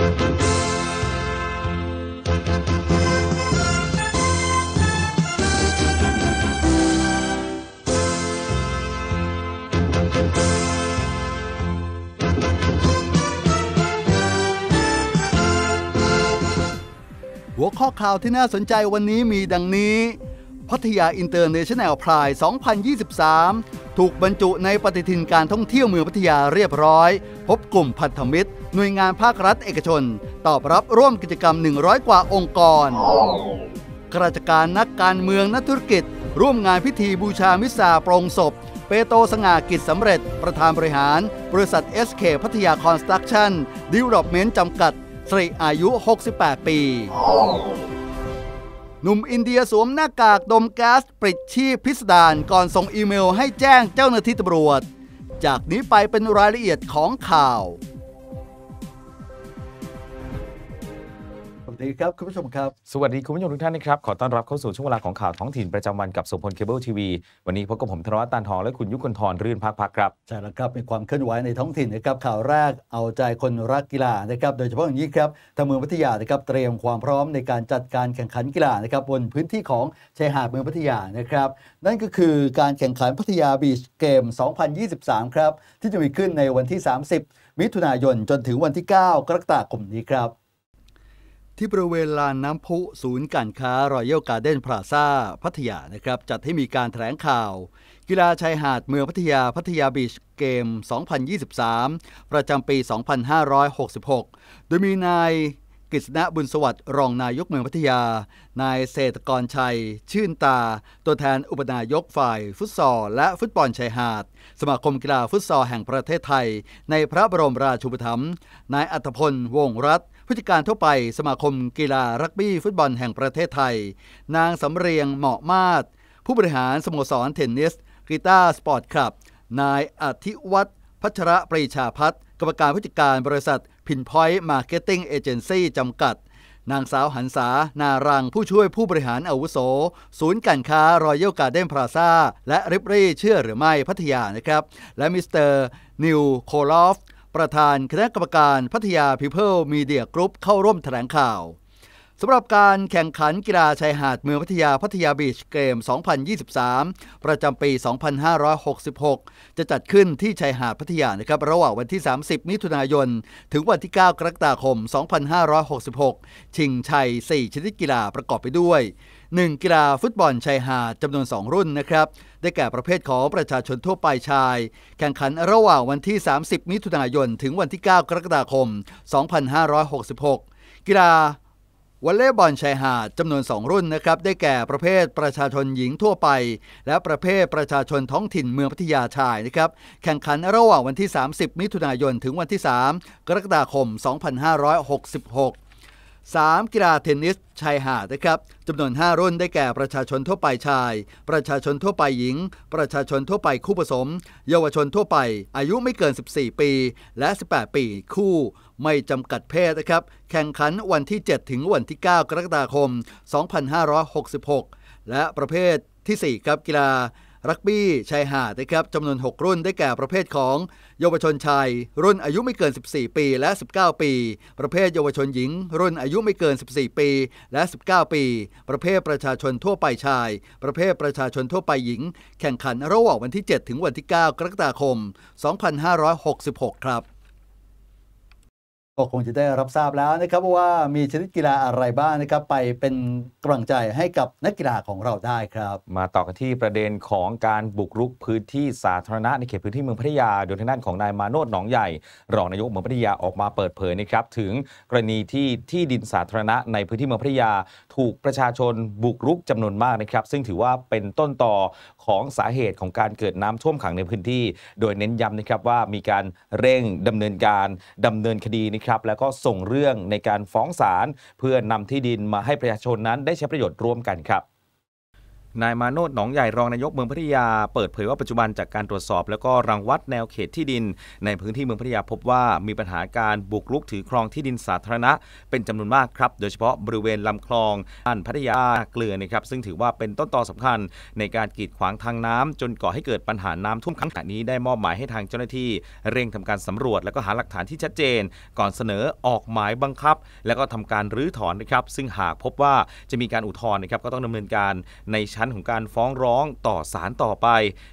หัวข้อข่าวที่น่าสนใจวันนี้มีดังนี้พัทยาอินเตอร์เนชั่นแนลพราย2023ถูกบรรจุในปฏิทินการท่องเที่ยวเมืองพัทยาเรียบร้อย พบกลุ่มพันธมิตรหน่วยงานภาครัฐเอกชน ตอบรับร่วมกิจกรรม 100 กว่าองค์กรข้าราชการนักการเมืองนักธุรกิจ ร่วมงานพิธีบูชามิสาโปรงศพ เปโตสง่ากิจสำเร็จประธานบริหาร บริษัท SK พัทยาคอนสตรักชั่นดีเวล็อปเมนต์จำกัดสิริอายุ 68 ปีหนุ่มอินเดียสวมหน้ากากดมแก๊สปริดชีพพิสดารก่อนส่งอีเมลให้แจ้งเจ้าหน้าที่ตำรวจ จากนี้ไปเป็นรายละเอียดของข่าวดีครับคุณผู้ชมครับสวัสดี คุณผู้ชมทุกท่านนะครับขอต้อนรับเข้าสู่ช่วงเวลาของข่าวท้องถิ่นประจำวันกับสมพลเคเบิลทีวีวันนี้พบกับผมธนวัฒน์ตันทอง และคุณยุคนทรรื่นพักพักครับ ใช่แล้วครับเป็นความเคลื่อนไหวในท้องถิ่นนะครับข่าวแรกเอาใจคนรักกีฬานะครับโดยเฉพาะอย่างยิ่งครับทางเมืองพัทยานะครับ เตรียมความพร้อมในการจัดการแข่งขันกีฬานะครับบนพื้นที่ของชายหาดเมืองพัทยานะครับ นั่นก็คือการแข่งขันพัทยาบีชเกม 2023 ครับที่จะมีขึ้นในวันที่ 30 มิถุนายนจนถึงวันที่ 9กรกฎาคมนี้ครับที่บริเวณลานน้ำพุศูนย์การค้ารอยัลการ์เด้นพลาซ่าพัทยานะครับจัดให้มีการแถลงข่าว กีฬาชายหาดเมืองพัทยา พัทยาบีชเกม 2023 ประจำปี 2566 โดยมีนายกฤษณะบุญสวัสดิ์รองนายกเมืองพัทยา นายเศรษฐกรชัย ชื่นตาตัวแทนอุปนายกฝ่าย ฟุตซอลและฟุตบอลชายหาด สมาคมกีฬาฟุตซอลแห่งประเทศไทย ในพระบรมราชูปถัมภ์นายอัตพลวงรัตน์ผู้จัดการทั่วไปสมาคมกีฬารักบี้ฟุตบอลแห่งประเทศไทย นางสำเรียงเหมาะมาศผู้บริหารสโมสรเทนนิสกีตาร์สปอร์ตคลับ นายอธิวัฒน์พัชระปรีชาพัฒน์กรรมการผู้จัดการบริษัทพินพอยต์มาร์เก็ตติ้งเอเจนซี่จำกัด นางสาวหันษานารังผู้ช่วยผู้บริหารอาวุโส ศูนย์การค้ารอยเยลการ์เด้นพราซาและริบรี่เชื่อหรือไม่พัทยานะครับและมิสเตอร์นิวโคลอฟประธานคณะกรรมการพัทยาพิเพิลมีเดียกรุ๊ปเข้าร่วมแถลงข่าวสำหรับการแข่งขันกีฬาชายหาดเมืองพัทยาพัทยาบีชเกม 2023 ประจำปี 2566 จะจัดขึ้นที่ชายหาดพัทยานะครับระหว่างวันที่ 30 มิถุนายน ถึงวันที่ 9 กรกฎาคม 2566 ชิงชัย 4 ชนิดกีฬาประกอบไปด้วย 1. กีฬาฟุตบอลชายหาดจำนวน 2 รุ่นนะครับได้แก่ประเภทของประชาชนทั่วไปชาย แข่งขันระหว่างวันที่ 30 มิถุนายนถึงวันที่ 9 กรกฎาคม 2566 กีฬาวอลเลย์บอลชายหาดจำนวน 2 รุ่นนะครับได้แก่ประเภทประชาชนหญิงทั่วไป และประเภทประชาชนท้องถิ่นเมืองพัทยาชายนะครับแข่งขันระหว่างวันที่ 30 มิถุนายนถึงวันที่ 3 กรกฎาคม 2566 3. กีฬาเทนนิสชายหาดนะครับจำนวน 5 รุ่นได้แก่ประชาชนทั่วไปชาย ประชาชนทั่วไปหญิง ประชาชนทั่วไปคู่ผสม เยาวชนทั่วไป อายุไม่เกิน 14 ปีและ 18 ปีคู่ไม่จำกัดเพศนะครับ แข่งขันวันที่ 7 ถึงวันที่ 9 กรกฎาคม 2566 และประเภทที่4ครับกีฬารักบี้ชายหาดนะครับจำนวน 6 รุ่นได้แก่ประเภทของ เยาวชนชาย รุ่นอายุไม่เกิน 14 ปีและ 19 ปี ประเภทเยาวชนหญิง รุ่นอายุไม่เกิน 14 ปีและ 19 ปี ประเภทประชาชนทั่วไปชาย ประเภทประชาชนทั่วไปหญิงแข่งขันระหว่างวันที่ 7 ถึงวันที่ 9 กรกฎาคม 2566 ครับก็คงจะได้รับทราบแล้วนะครับว่ามีชนิดกีฬาอะไรบ้างนะครับไปเป็นกำลังใจให้กับนักกีฬาของเราได้ครับ มาต่อกันที่ประเด็นของการบุกรุกพื้นที่สาธารณะในเขตพื้นที่เมืองพัทยาโดยทางด้านของนายมาโนดหนองใหญ่ รองนายกเมืองพัทยาออกมาเปิดเผยนะครับถึง กรณีที่ที่ดินสาธารณะในพื้นที่เมืองพัทยาถูกประชาชนบุกรุกจำนวนมากนะครับ ซึ่งถือว่าเป็นต้นต่อของสาเหตุของการเกิดน้ำท่วมขังในพื้นที่ โดยเน้นย้ำนะครับว่ามีการเร่งดำเนินการดำเนินคดีนะครับ แล้วก็ส่งเรื่องในการฟ้องศาลเพื่อนำที่ดินมาให้ประชาชนนั้นได้ใช้ประโยชน์ร่วมกันครับนายมาโนดหนองใหญ่รองนายกเมืองพัทยา เปิดเผยว่าปัจจุบันจากการตรวจสอบแล้วก็รังวัดแนวเขตที่ดิน ในพื้นที่เมืองพัทยาพบว่ามีปัญหาการบุกรุกถือครองที่ดินสาธารณะ เป็นจำนวนมากครับโดยเฉพาะบริเวณลำคลองอันพัทยาเกลือนะครับ ซึ่งถือว่าเป็นต้นตอสำคัญ ในการกีดขวางทางน้ำ จนก่อให้เกิดปัญหาน้ำท่วมขังแบบนี้ได้มอบหมายให้ทางเจ้าหน้าที่ เร่งทำการสำรวจ แล้วก็หาหลักฐานที่ชัดเจน ก่อนเสนอออกหมายบังคับ แล้วก็ทำการรื้อถอนนะครับ ซึ่งหากพบว่าจะมีการอุทธรณ์นะครับก็ต้องดำเนินการในชั้นนของการฟ้องร้องต่อศาลต่อไป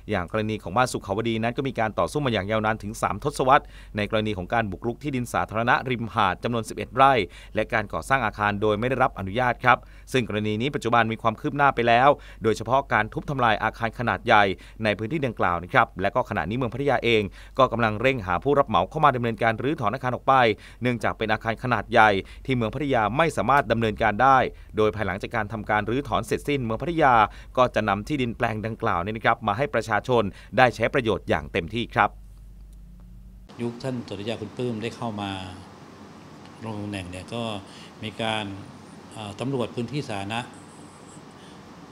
อย่างกรณีของบ้านสุขาวดีนั้นก็มีการต่อสู้มาอย่างยาวนานถึง 3 ทศวรรษในกรณีของการบุกรุกที่ดินสาธารณะ ริมหาดจำนวน 11 ไร่ และการก่อสร้างอาคารโดยไม่ได้รับอนุญาตครับ ซึ่งกรณีนี้ปัจจุบันมีความคืบหน้าไปแล้ว โดยเฉพาะการทุบทำลายอาคารขนาดใหญ่ในพื้นที่ดังกล่าวนะครับและก็ขณะนี้เมืองพัทยาเอง ก็กำลังเร่งหาผู้รับเหมาเข้ามาดำเนินการรื้อถอนอาคารออกไป เนื่องจากเป็นอาคารขนาดใหญ่ ที่เมืองพัทยาไม่สามารถดำเนินการได้ โดยภายหลังจากการทำการรื้อถอนเสร็จสิ้นเมืองพัทยาก็จะนำที่ดินแปลงดังกล่าวนี้นะครับ มาให้ประชาชนได้ใช้ประโยชน์อย่างเต็มที่ครับ ยุคท่านสุริยาคุณปื้มได้เข้ามาลงตำแหน่งเนี่ยก็มีการตำรวจพื้นที่สาธารณะ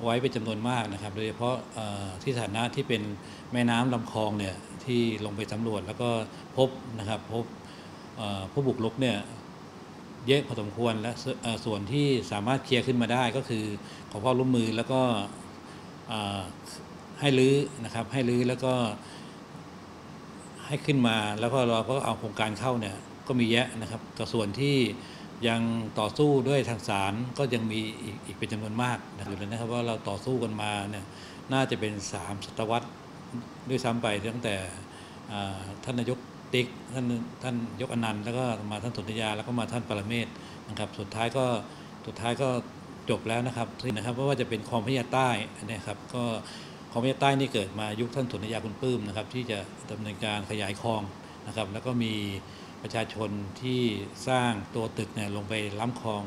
ไว้เป็นจำนวนมากนะครับ โดยเฉพาะที่สาธารณะที่เป็นแม่น้ำลำคลองเนี่ยที่ลงไปสำรวจแล้วก็พบนะครับพบผู้บุกรุกเนี่ยเยอะพอสมควรและส่วนที่สามารถเคลียร์ขึ้นมาได้ ก็คือขอความร่วมมือแล้วก็ให้รื้อนะครับให้รื้อแล้วก็ให้ขึ้นมาแล้วก็เราก็เอาโครงการเข้าเนี่ยก็มีแยะนะครับแต่ส่วนที่ยังต่อสู้ด้วยทางศาลก็ยังมีอีกเป็นจำนวนมากอยู่เลยนะครับว่าเราต่อสู้กันมาเนี่ยน่าจะเป็น 3 ศตวรรษด้วยซ้ำไปตั้งแต่ท่านนายกติ๊กท่านท่านยกอนันต์แล้วก็มาท่านสุนธยาแล้วก็มาท่านปรเมศนะครับสุดท้ายก็สุดท้ายก็จบแล้วนะครับนะครับไม่ว่าจะเป็นคอมพยาใต้นะครับก็คอมพยาใต้นี่เกิดมายุคท่านสุนธยาคุณปื้มนะครับที่จะดำเนินการขยายคลองนะครับแล้วก็มีประชาชนที่สร้างตัวตึกเนี่ยลงไปล้ำคลอง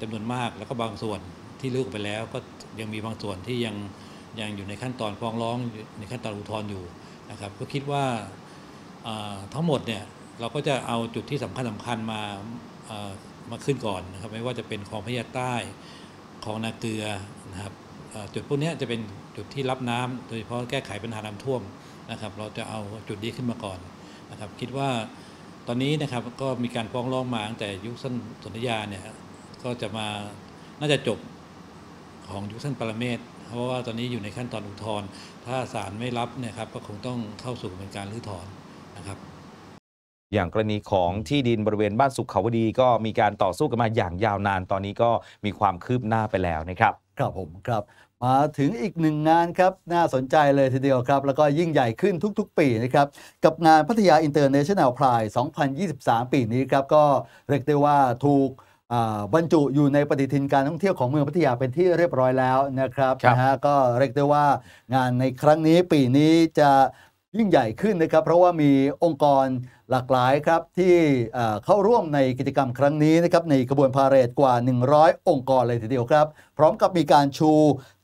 จำนวนมากแล้วก็บางส่วนที่ลึกไปแล้วก็ยังมีบางส่วนที่ยังยังอยู่ในขั้นตอนฟ้องร้อง ในขั้นตอนอุทธรณ์อยู่นะครับก็คิดว่าทั้งหมดเนี่ย เราก็จะเอาจุดที่สำคัญสำคัญมามาขึ้นก่อนนะครับไม่ว่าจะเป็นคลองพญาใต้คลองนาเกลือนะครับจุดพวกนี้จะเป็นจุดที่รับน้ำโดยเฉพาะแก้ไขปัญหาน้ำท่วมนะครับเราจะเอาจุดนี้ขึ้นมาก่อนนะครับคิดว่าตอนนี้นะครับก็มีการฟ้องร้องมาตั้งแต่ยุคสั้นสนธยาเนี่ยก็จะมาน่าจะจบของยุคสั้นปรเมศเพราะว่าตอนนี้อยู่ในขั้นตอนอุทธรณ์ถ้าศาลไม่รับเนี่ยครับก็คงต้องเข้าสู่กระบวนการรื้อถอนอย่างกรณีของที่ดินบริเวณบ้านสุขขาวดีก็มีการต่อสู้กันมาอย่างยาวนานตอนนี้ก็มีความคืบหน้าไปแล้วนะครับ ครับผมครับ มาถึงอีกหนึ่งงานครับ น่าสนใจเลยทีเดียวครับ แล้วก็ยิ่งใหญ่ขึ้นทุกๆ ปีนะครับ กับงานพัทยาอินเตอร์เนชั่นแนลพราย2023 ปีนี้ครับ ก็เรียกได้ว่าถูกบรรจุอยู่ในปฏิทินการท่องเที่ยวของเมืองพัทยาเป็นที่เรียบร้อยแล้วนะครับรบนะฮะก็เรียกได้ว่างานในครั้งนี้ปีนี้จะยิ่งใหญ่ขึ้นนะครับ เพราะว่ามีองค์กรหลากหลายครับ ที่เข้าร่วมในกิจกรรมครั้งนี้นะครับ ในขบวนพาเหรดกว่า 100 องค์กรเลยทีเดียวครับ พร้อมกับมีการชู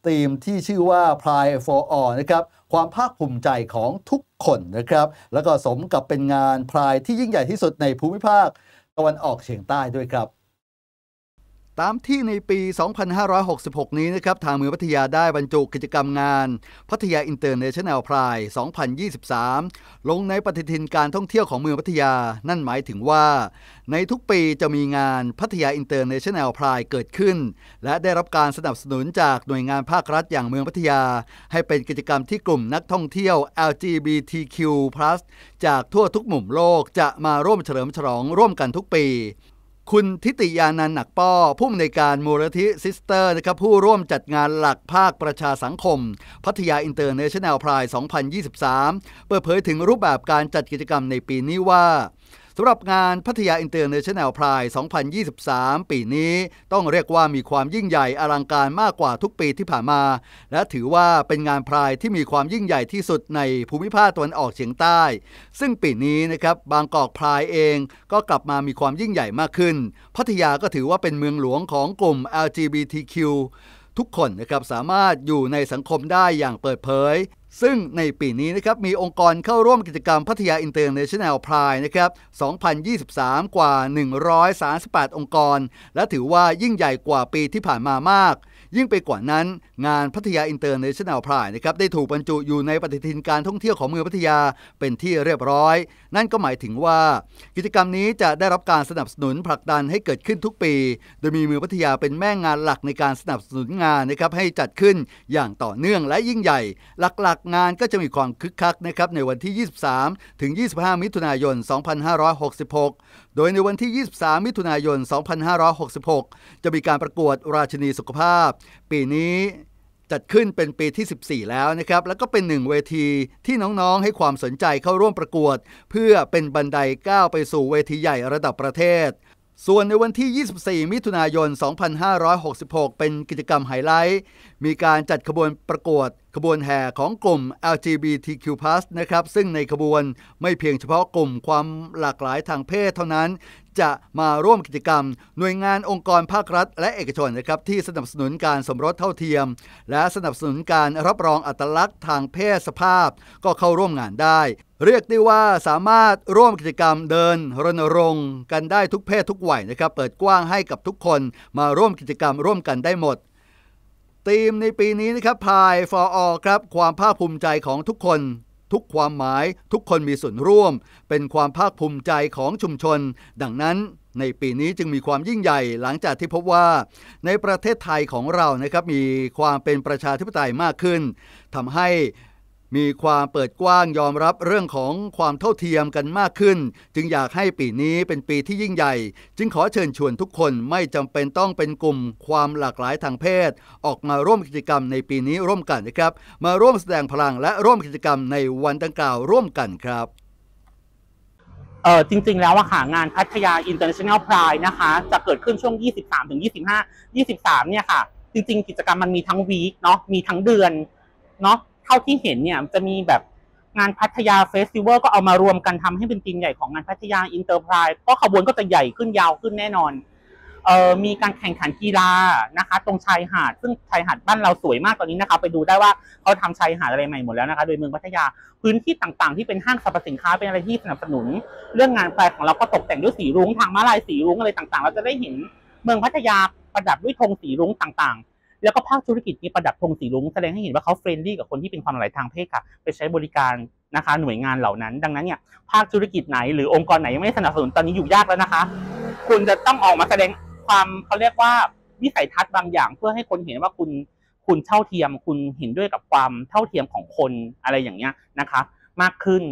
ธีมที่ชื่อว่า p r i d e for All นะครับ ความภาคภูมิใจของทุกคนนะครับ แล้วก็สมกับเป็นงานพายที่ยิ่งใหญ่ที่สุดในภูมิภาค ตะวันออกเฉียงใต้ด้วยครับตามที่ในปี 2566 นี้นะครับทางเมืองพัทยาได้บรรจุกิจกรรมงานพัทยาอินเตอร์เนชั่นแนลพราย2023 ลงในปฏิทินการท่องเที่ยวของเมืองพัทยา นั่นหมายถึงว่า ในทุกปีจะมีงานพัทยาอินเตอร์เนชั่นแนลพรายเกิดขึ้น และได้รับการสนับสนุนจากหน่วยงานภาครัฐอย่างเมืองพัทยา ให้เป็นกิจกรรมที่กลุ่มนักท่องเที่ยว LGBTQ+ จากทั่วทุกมุมโลกจะมาร่วมเฉลิมฉลองร่วมกันทุกปีคุณทิติยานันหนักป้อผู้อำนวยการมูลทิซิสเตอร์นะครับผู้ร่วมจัดงานหลักภาคประชาสังคม พัทยาอินเตอร์เนชั่นแนลพราย2023 เปิดเผยถึงรูปแบบการจัดกิจกรรมในปีนี้ว่าสำหรับงานพัทยาอินเตอร์เนชั่นแนลพราย2023 ปีนี้ต้องเรียกว่ามีความยิ่งใหญ่อลังการมากกว่าทุกปีที่ผ่านมา และถือว่าเป็นงานพรายที่มีความยิ่งใหญ่ที่สุดในภูมิภาคตะวันออกเฉียงใต้ ซึ่งปีนี้นะครับบางกอกพรายเองก็กลับมามีความยิ่งใหญ่มากขึ้น พัทยาก็ถือว่าเป็นเมืองหลวงของกลุ่ม LGBTQ ทุกคนนะครับสามารถอยู่ในสังคมได้อย่างเปิดเผยซึ่งในปีนี้นะครับมีองค์กรเข้าร่วมกิจกรรมพัทยาอินเตอร์เนชั่นแนลพายนะครับ2023 กว่า 138 องค์กร และถือว่ายิ่งใหญ่กว่าปีที่ผ่านมามากยิ่งไปกว่านั้น งานพัทยาอินเตอร์เนชั่นแนลพรายนะครับได้ถูกบรรจุอยู่ในปฏิทินการท่องเที่ยวของเมืองพัทยาเป็นที่เรียบร้อย นั่นก็หมายถึงว่า กิจกรรมนี้จะได้รับการสนับสนุนผลักดันให้เกิดขึ้นทุกปี โดยมีเมืองพัทยาเป็นแม่งานหลักในการสนับสนุนงานนะครับให้จัดขึ้นอย่างต่อเนื่องและยิ่งใหญ่ หลักๆงานก็จะมีความคึกคักนะครับในวันที่ 23 ถึง 25 มิถุนายน 2566โดยในวันที่ 23 มิถุนายน 2566 จะมีการประกวดราชินีสุขภาพ ปีนี้จัดขึ้นเป็นปีที่ 14 แล้วนะครับ แล้วก็เป็นหนึ่งเวทีที่น้องๆ ให้ความสนใจเข้าร่วมประกวด เพื่อเป็นบันไดก้าวไปสู่เวทีใหญ่ระดับประเทศ ส่วนในวันที่ 24 มิถุนายน 2566 เป็นกิจกรรมไฮไลท์ มีการจัดขบวนประกวดขบวนแห่ของกลุ่ม LGBTQ+ นะครับซึ่งในขบวนไม่เพียงเฉพาะกลุ่มความหลากหลายทางเพศเท่านั้น จะมาร่วมกิจกรรม หน่วยงานองค์กรภาครัฐ และเอกชนนะครับที่สนับสนุนการสมรสเท่าเทียม และสนับสนุนการรับรองอัตลักษณ์ทางเพศสภาพ ก็เข้าร่วมงานได้ เรียกได้ว่าสามารถร่วมกิจกรรมเดินรณรงค์ กันได้ทุกเพศทุกวัยนะครับเปิดกว้างให้กับทุกคนมาร่วมกิจกรรม ร่วมกันได้หมดธีมในปีนี้นะครับพายฟออครับความภาคภูมิใจของทุกคน ทุกความหมายทุกคนมีส่วนร่วม เป็นความภาคภูมิใจของชุมชน ดังนั้นในปีนี้จึงมีความยิ่งใหญ่หลังจากที่พบว่า ในประเทศไทยของเรานะครับมีความเป็นประชาธิปไตยมากขึ้น ทำใหมีความเปิดกว้างยอมรับเรื่องของความเท่าเทียมกันมากขึ้น จึงอยากให้ปีนี้เป็นปีที่ยิ่งใหญ่ จึงขอเชิญชวนทุกคนไม่จำเป็นต้องเป็นกลุ่มความหลากหลายทางเพศ ออกมาร่วมกิจกรรมในปีนี้ร่วมกันนะครับ มาร่วมแสดงพลังและร่วมกิจกรรมในวันดังกล่าวร่วมกันครับ เออจริงๆแล้วอะค่ะงานพัทยา International Pride นะคะจะเกิดขึ้นช่วง23ถึง25 23 เนี่ยค่ะ จริงๆกิจกรรมมันมีทั้งวีคเนาะมีทั้งเดือนเนาะเท่าที่เห็นเนี่ยจะมีแบบงานพัทยาเฟสติวัลก็เอามารวมกันทำให้เป็นทีมใหญ่ของงานพัทยาอินเตอร์ไพรส์ก็ขบวนก็จะใหญ่ขึ้นยาวขึ้นแน่นอนเอ่อมีการแข่งขันกีฬานะคะตรงชายหาด ซึ่งชายหาดบ้านเราสวยมากตอนนี้นะคะไปดูได้ว่าเขาทำชายหาดอะไรใหม่หมดแล้วนะคะ โดยเมืองพัทยาพื้นที่ต่างๆ ที่เป็นห้างสรรพสินค้าเป็นอะไรที่สนับสนุน เรื่องงานแปลของเราก็ตกแต่งด้วยสีรุ้งทางม้าลายสีรุ้งอะไรต่างๆเราจะได้เห็นเมืองพัทยาประดับด้วยธงสีรุ้งต่างแล้วก็ภาคธุรกิจมีประดับธงสีลุงแสดงให้เห็นว่าเขาเฟรนดี้กับคนที่เป็นความหลากหลายทางเพศค่ะ ไปใช้บริการนะคะ หน่วยงานเหล่านั้น ดังนั้นเนี่ยภาคธุรกิจไหน หรือองค์กรไหนยังไม่สนับสนุนตอนนี้อยู่ยากแล้วนะคะ คุณจะต้องออกมาแสดงความเขาเรียกว่าวิสัยทัศน์บางอย่าง เพื่อให้คนเห็นว่าคุณคุณเท่าเทียม คุณเห็นด้วยกับความเท่าเทียมของคนอะไรอย่างเงี้ยนะคะ มากขึ้น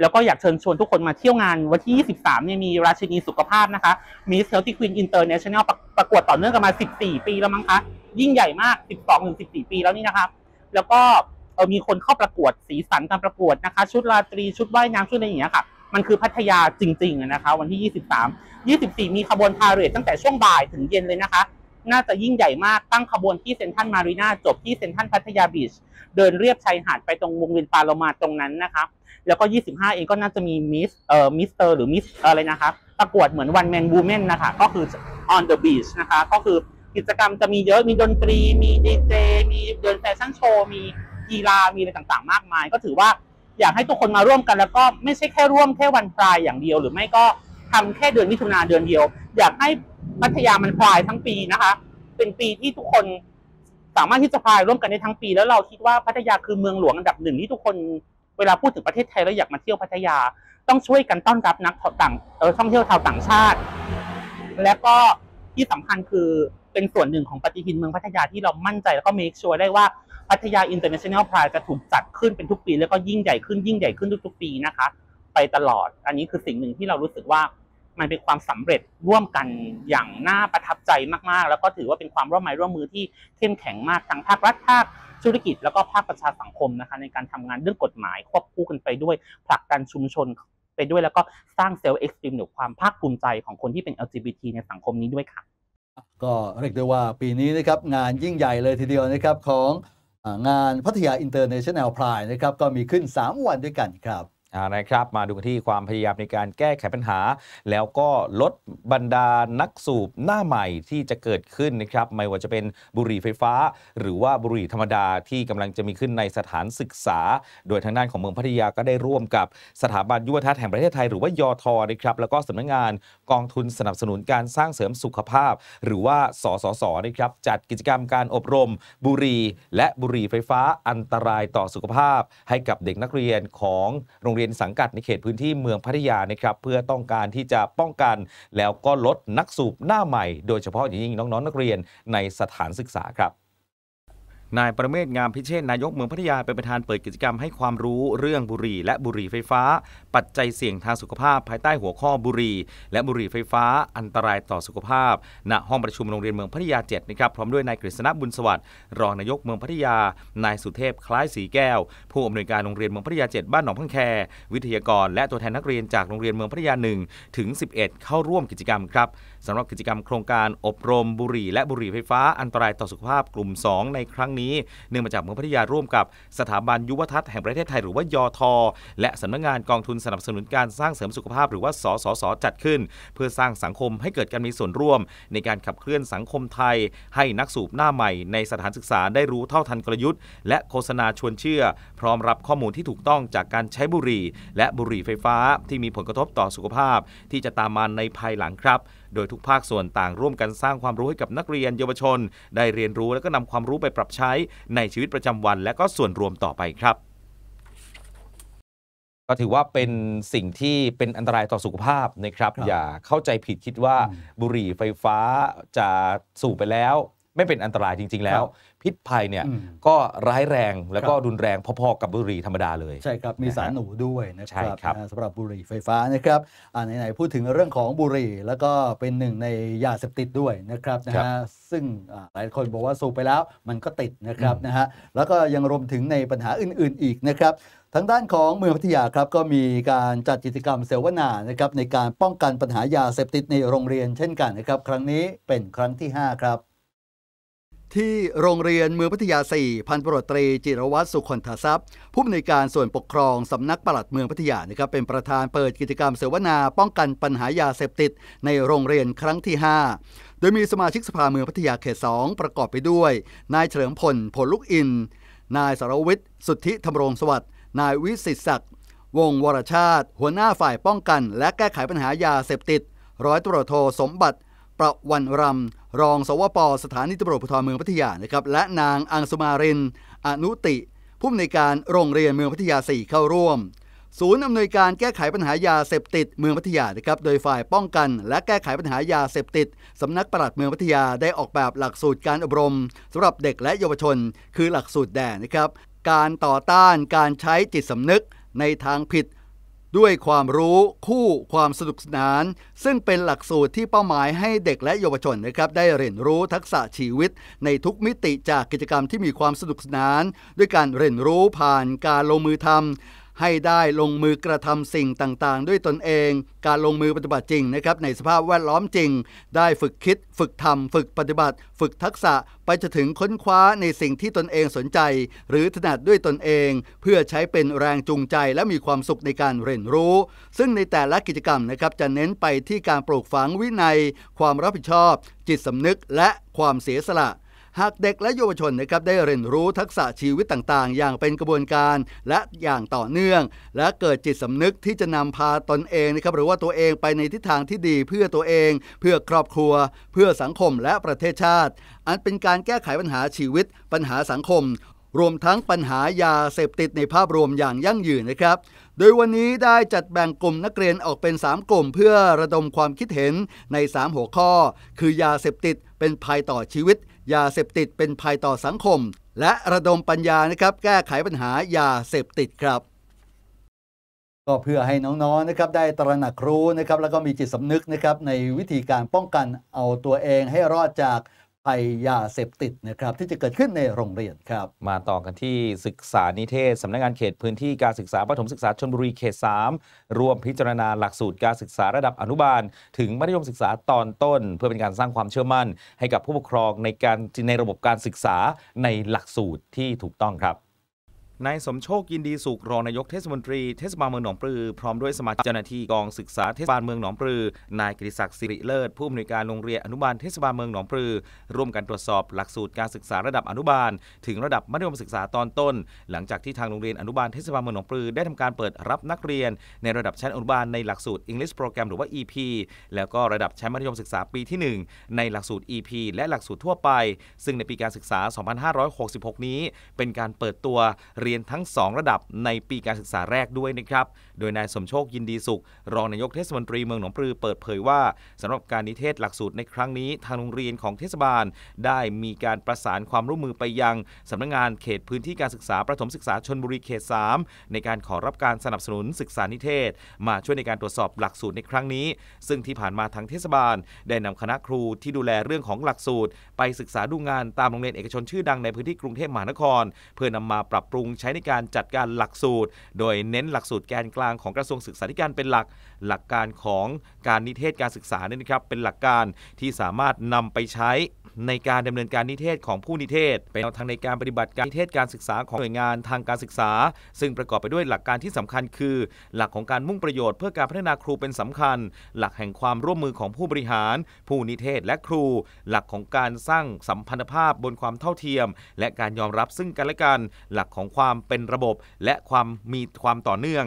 แล้วก็อยากเชิญชวนทุกคนมาเที่ยวงานวันที่ 23 เนี่ยมีราชินีสุขภาพนะคะ มีเซลติควินอินเตอร์เนชั่นแนลประกวดต่อเนื่องกันมา 14 ปีแล้วมั้งคะยิ่งใหญ่มาก 12ถึง14 ปีแล้วนี่นะคะแล้วก็เออมีคนเข้าประกวดสีสันการประกวดนะคะ ชุดราตรี ชุดว่ายน้ำชุดอะไรอย่างเงี้ยค่ะมันคือพัทยาจริง ๆนะคะ วันที่ 23 24 มีขบวนพาเหรดตั้งแต่ช่วงบ่ายถึงเย็นเลยนะคะน่าจะยิ่งใหญ่มากตั้งขบวนที่เซนทันมารีนาจบที่เซนทันพัทยาบีชเดินเรียบชายหาดไปตรงวงเวียนปาโลมาตรงนั้นนะคะแล้วก็ 25 เองก็น่าจะมีมิสเอ่อมิสเตอร์หรือมิสอะไรนะคะประกวดเหมือนวันแมนบูแมนนะคะ ก็คือ on the beach นะคะ ก็คือกิจกรรมจะมีเยอะมีดนตรีมีดีเจมีเดินแฟชั่นโชว์มีกีฬามีอะไรต่างๆมากมาย ก็ถือว่าอยากให้ทุกคนมาร่วมกัน แล้วก็ไม่ใช่แค่ร่วมแค่วันปลายอย่างเดียว หรือไม่ก็ทำแค่เดือนมิถุนาเดือนเดียว อยากใหพัทยามันพลายทั้งปีนะคะ เป็นปีที่ทุกคนสามารถที่จะพายร่วมกันได้ทั้งปี แล้วเราคิดว่าพัทยาคือเมืองหลวงอันดับหนึ่งที่ทุกคน เวลาพูดถึงประเทศไทยแล้วอยากมาเที่ยวพัทยา ต้องช่วยกันต้อนรับนักต่างเออท่องเที่ยวชาวต่างชาติ และก็ที่สำคัญคือเป็นส่วนหนึ่งของปฏิทินเมืองพัทยาที่เรามั่นใจแล้วก็เมคชัวร์ได้ว่าพัทยาอินเตอร์เนชั่นแนลพายจะถูกจัดขึ้นเป็นทุกปีแล้วก็ยิ่งใหญ่ขึ้นยิ่งใหญ่ขึ้นทุกๆปีนะคะ ไปตลอด อันนี้คือสิ่งหนึ่งที่เรารู้สึกว่ามันเป็นความสำเร็จร่วมกันอย่างน่าประทับใจมากๆ แล้วก็ถือว่าเป็นความร่วมมือร่วมมือที่เข้มแข็งมากทั้งภาครัฐภาคธุรกิจ แล้วก็ภาคประชาสังคมนะคะ ในการทำงานเรื่องกฎหมาย ควบคู่กันไปด้วย ผลักดันชุมชนไปด้วย แล้วก็สร้างเซลล์เอ็กซ์ตรีมหรือความภาคภูมิใจของคนที่เป็น LGBT ในสังคมนี้ด้วยค่ะ ก็เรียกได้ว่าปีนี้นะครับงานยิ่งใหญ่เลยทีเดียวนะครับของงานพัทยาอินเตอร์เนชั่นแนลพรายนะครับก็มีขึ้น 3 วันด้วยกันครับนะครับมาดูกันที่ความพยายามในการแก้ไขปัญหา แล้วก็ลดบรรดานักสูบหน้าใหม่ที่จะเกิดขึ้นนะครับไม่ว่าจะเป็นบุหรี่ไฟฟ้า หรือว่าบุหรี่ธรรมดาที่กำลังจะมีขึ้นในสถานศึกษา โดยทางด้านของเมืองพัทยาก็ได้ร่วมกับสถาบันยุวทัศน์แห่งประเทศไทยหรือว่ายอทอนะครับแล้วก็สำนักงงานกองทุนสนับสนุนการสร้างเสริมสุขภาพ หรือว่าสสสนะครับจัดกิจกรรมการอบรม บุหรี่และบุหรี่ไฟฟ้าอันตรายต่อสุขภาพ ให้กับเด็กนักเรียนของโรงเรียนสังกัดในเขตพื้นที่เมืองพัทยานะครับ เพื่อต้องการที่จะป้องกัน แล้วก็ลดนักสูบหน้าใหม่ โดยเฉพาะอย่างยิ่งน้องๆนักเรียนในสถานศึกษาครับนายประเมศงามพิเชษนายกเมืองพัทยาเป็นประธานเปิดกิจกรรมให้ความรู้เรื่องบุหรี่ และบุหรี่ไฟฟ้า ปัจจัยเสี่ยงทางสุขภาพ ภายใต้หัวข้อบุหรี่และบุหรี่ไฟฟ้าอันตรายต่อสุขภาพ ณห้องประชุมโรงเรียนเมืองพัทยา7นะครับพร้อมด้วยนายกฤษณบุญสวัสดิ์รองนายกเมืองพัทยานายสุเทพคล้ายสีแก้ว ผู้อำนวยการโรงเรียนเมืองพัทยา7บ้านหนองพังแควิทยากร และตัวแทนนักเรียน จากโรงเรียนเมืองพัทยา1ถึง11 เข้าร่วมกิจกรรมครับสำหรับกิจกรรม โครงการอบรมบุหรี่ และบุหรี่ไฟฟ้าอันตรายต่อสุขภาพกลุ่ม 2 ในครั้งนี้เนื่องมาจากเมืองพัทยาร่วมกับสถาบันยุวทัศน์แห่งประเทศไทย หรือว่ายอทอและสำนักงานกองทุนสนับสนุนการสร้างเสริมสุขภาพ หรือว่าสสส จัดขึ้น เพื่อสร้างสังคมให้เกิดการมีส่วนร่วมในการขับเคลื่อนสังคมไทยให้นักสูบหน้าใหม่ในสถานศึกษาได้รู้เท่าทันกลยุทธ์และโฆษณาชวนเชื่อ พร้อมรับข้อมูลที่ถูกต้องจากการใช้บุหรี่ และบุหรี่ไฟฟ้าที่มีผลกระทบต่อสุขภาพ ที่จะตามมาในภายหลังครับโดยทุกภาคส่วนต่างร่วมกันสร้างความรู้ให้กับนักเรียนเยาวชน ได้เรียนรู้ และก็นำความรู้ไปปรับใช้ในชีวิตประจำวัน และก็ส่วนรวมต่อไปครับ ก็ถือว่าเป็นสิ่งที่เป็นอันตรายต่อสุขภาพนะครับ อย่าเข้าใจผิดคิดว่าบุหรี่ไฟฟ้าจะสูบไปแล้ว ไม่เป็นอันตรายจริง ๆแล้วพิษภัยเนี่ยก็ร้ายแรงแล้วก็รุนแรงพอๆกับบุหรี่ธรรมดาเลยใช่ครับมีสารหนูด้วยนะครับสำหรับบุหรี่ไฟฟ้านะครับไหนๆพูดถึงเรื่องของบุหรี่ แล้วก็เป็นหนึ่ง ในยาเสพติดด้วยนะครับนะฮะซึ่งหลายคนบอกว่าสูบไปแล้วมันก็ติดนะครับนะฮะแล้วก็ยังรวมถึงในปัญหาอื่นๆอีกนะครับ ทางด้านของเมืองพัทยาครับก็มีการจัดกิจกรรมเสวนานะครับในการป้องกันปัญหายาเสพติดในโรงเรียนเช่นกันนะครับ ครั้งนี้เป็นครั้งที่ 5 ครับที่โรงเรียนเมืองพัทยา 4 พันปรตรี จิรวัตรสุขนทรัพย์ ผู้อำนวยการส่วนปกครองสำนักปลัดเมืองพัทยานะครับเป็นประธานเปิดกิจกรรมเสวนา ป้องกันปัญหายาเสพติดในโรงเรียนครั้งที่ 5 โดยมีสมาชิกสภาเมืองพัทยาเขต 2 ประกอบไปด้วย นายเฉลิมพลผลลุกอินนายสรวิทย์สุทธิธรรมรงสวัสดิ์นายวิสิทธิศักดิ์วงวรชาติ หัวหน้าฝ่ายป้องกัน และแก้ไขปัญหายาเสพติด ร้อยตรวจโทสมบัติประวันรรอง สวปสถานีตำรวจภูธรเมืองพัทยานะครับ และนางอังสมารินอนุติ ผู้อำนวยการโรงเรียนเมืองพัทยา 4 เข้าร่วม ศูนย์อำนวยการแก้ไขปัญหายาเสพติดเมืองพัทยานะครับโดยฝ่ายป้องกันและแก้ไขปัญหายาเสพติดสำนักปลัดเมืองพัทยาได้ออกแบบหลักสูตรการอบรมสำหรับเด็กและเยาวชน คือหลักสูตรแด่นะครับ การต่อต้านการใช้จิตสำนึกในทางผิดด้วยความรู้คู่ความสนุกสนาน ซึ่งเป็นหลักสูตรที่เป้าหมายให้เด็กและเยาวชนนะครับได้เรียนรู้ทักษะชีวิต ในทุกมิติจากกิจกรรมที่มีความสนุกสนาน ด้วยการเรียนรู้ผ่านการลงมือทำให้ได้ลงมือกระทำสิ่งต่างๆ ด้วยตนเอง การลงมือปฏิบัติจริงนะครับในสภาพแวดล้อมจริง ได้ฝึกคิดฝึกทำ ฝึกปฏิบัติ ฝึกทักษะไปจนถึงค้นคว้าในสิ่งที่ตนเองสนใจ หรือถนัดด้วยตนเอง เพื่อใช้เป็นแรงจูงใจ และมีความสุขในการเรียนรู้ ซึ่งในแต่ละกิจกรรมนะครับจะเน้นไปที่การปลูกฝังวินัย ความรับผิดชอบ จิตสำนึกและความเสียสละหากเด็กและเยาวชนนะครับได้เรียนรู้ทักษะชีวิตต่างๆอย่างเป็นกระบวนการและอย่างต่อเนื่อง และเกิดจิตสำนึกที่จะนำพาตนเองนะครับหรือว่าตัวเองไปในทิศทางที่ดีเพื่อตัวเอง เพื่อครอบครัว เพื่อสังคมและประเทศชาติ อันเป็นการแก้ไขปัญหาชีวิต ปัญหาสังคม รวมทั้งปัญหายาเสพติดในภาพรวมอย่างยั่งยืนนะครับ โดยวันนี้ได้จัดแบ่งกลุ่มนักเรียนออกเป็น3กลุ่มเพื่อระดมความคิดเห็นใน3 หัวข้อ คือยาเสพติดเป็นภัยต่อชีวิตยาเสพติดเป็นภัยต่อสังคม และระดมปัญญานะครับ แก้ไขปัญหา ยาเสพติดครับ ก็เพื่อให้น้องๆนนะครับได้ตระหนักรู้นะครับแล้วก็มีจิตสำนึกนะครับในวิธีการป้องกันเอาตัวเองให้รอดจากภัยยาเสพติดนะครับที่จะเกิดขึ้นในโรงเรียนครับมาต่อกันที่ศึกษานิเทศสำนักงานเขตพื้นที่การศึกษาปฐมศึกษาชนบุรีเขต3ร่วมพิจารณาหลักสูตรการศึกษาระดับอนุบาล ถึงมัธยมศึกษาตอนต้น เพื่อเป็นการสร้างความเชื่อมั่น ให้กับผู้ปกครองในการในระบบการศึกษาในหลักสูตรที่ถูกต้องครับนายสมโชคยินดีสุขรองนายกเทศมนตรีเทศบาลเมืองหนองปลือพร้อมด้วยสมาชิกเจ้าหน้าที่กองศึกษาเทศบาลเมืองหนองปลือนายกฤษศักดิ์สิริเลิศผู้อำนวยการโรงเรียนอนุบาลเทศบาลเมืองหนองปลือ ร่วมกันตรวจสอบหลักสูตรการศึกษาระดับอนุบาล ถึงระดับมัธยมศึกษาตอนต้น หลังจากที่ทางโรงเรียนอนุบาลเทศบาลเมืองหนองปลือ ได้ทำการเปิดรับนักเรียน ในระดับชั้นอนุบาลในหลักสูตร English Program หรือว่า EP แล้วก็ระดับชั้นมัธยมศึกษาปีที่ 1ในหลักสูตร EP และหลักสูตรทั่วไป ซึ่งในปีการศึกษา 2566 นี้ เป็นการเปิดตัวเรียนทั้ง 2 ระดับในปีการศึกษาแรกด้วยนะครับ โดยนายสมโชคยินดีสุข รองนายกเทศมนตรีเมืองหนองปลือ เปิดเผยว่าสำหรับการนิเทศหลักสูตรในครั้งนี้ ทางโรงเรียนของเทศบาล ได้มีการประสานความร่วมมือไปยัง สำนักงงานเขตพื้นที่การศึกษาประถมศึกษาชนบุรีเขต 3 ในการขอรับการสนับสนุนศึกษานิเทศ มาช่วยในการตรวจสอบหลักสูตรในครั้งนี้ ซึ่งที่ผ่านมาทางเทศบาลได้นำคณะครูที่ดูแลเรื่องของหลักสูตร ไปศึกษาดูงานตามโรงเรียนเอกชนชื่อดังในพื้นที่กรุงเทพมหานคร เพื่อนำมาปรับปรุงใช้ในการจัดการหลักสูตรโดยเน้นหลักสูตรแกนกลางของกระทรวงศึกษาธิการเป็นหลัก หลักการของการนิเทศการศึกษาเนี่ยนะครับ เป็นหลักการที่สามารถนำไปใช้ในการดำเนินการนิเทศของผู้นิเทศเป็นแนวทางในการปฏิบัติการนิเทศการศึกษาของหน่วยงานทางการศึกษา ซึ่งประกอบไปด้วยหลักการที่สำคัญ คือ หลักของการมุ่งประโยชน์เพื่อการพัฒนาครูเป็นสำคัญ หลักแห่งความร่วมมือของผู้บริหาร ผู้นิเทศและครู หลักของการสร้างสัมพันธภาพบนความเท่าเทียม และการยอมรับซึ่งกันและกัน หลักของความเป็นระบบ และความมีความต่อเนื่อง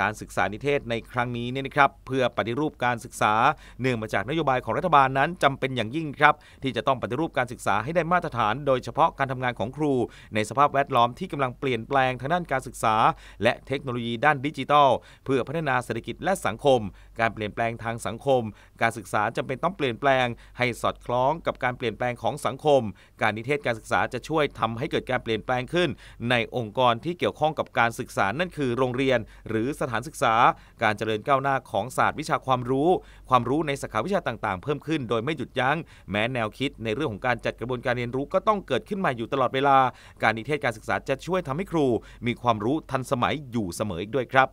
การศึกษานิเทศในครั้งนี้เนี่ยนะครับเพื่อปฏิรูปการศึกษา เนื่องมาจากนโยบายของรัฐบาลนั้นจำเป็นอย่างยิ่งครับที่จะต้องปฏิรูปการศึกษาให้ได้มาตรฐาน โดยเฉพาะการทำงานของครู ในสภาพแวดล้อมที่กำลังเปลี่ยนแปลงทางด้านการศึกษาและเทคโนโลยีด้านดิจิทัลเพื่อพัฒนาเศรษฐกิจและสังคม การเปลี่ยนแปลงทางสังคม การศึกษาจำเป็นต้องเปลี่ยนแปลง ให้สอดคล้องกับการเปลี่ยนแปลงของสังคม การนิเทศการศึกษาจะช่วยทำให้เกิดการเปลี่ยนแปลงขึ้น ในองค์กรที่เกี่ยวข้องกับการศึกษานั่นคือโรงเรียนหรือสถานศึกษาการเจริญก้าวหน้าของศาสตร์วิชาความรู้ ความรู้ในสาขาวิชาต่างๆ เพิ่มขึ้นโดยไม่หยุดยัง้ง แม้แนวคิดในเรื่องของการจัดกระบวนการเรียนรู้ก็ต้องเกิดขึ้นมาอยู่ตลอดเวลา การนิเทศการศึกษาจะช่วยทำให้ครู มีความรู้ทันสมัยอยู่เสมออีกด้วยครับ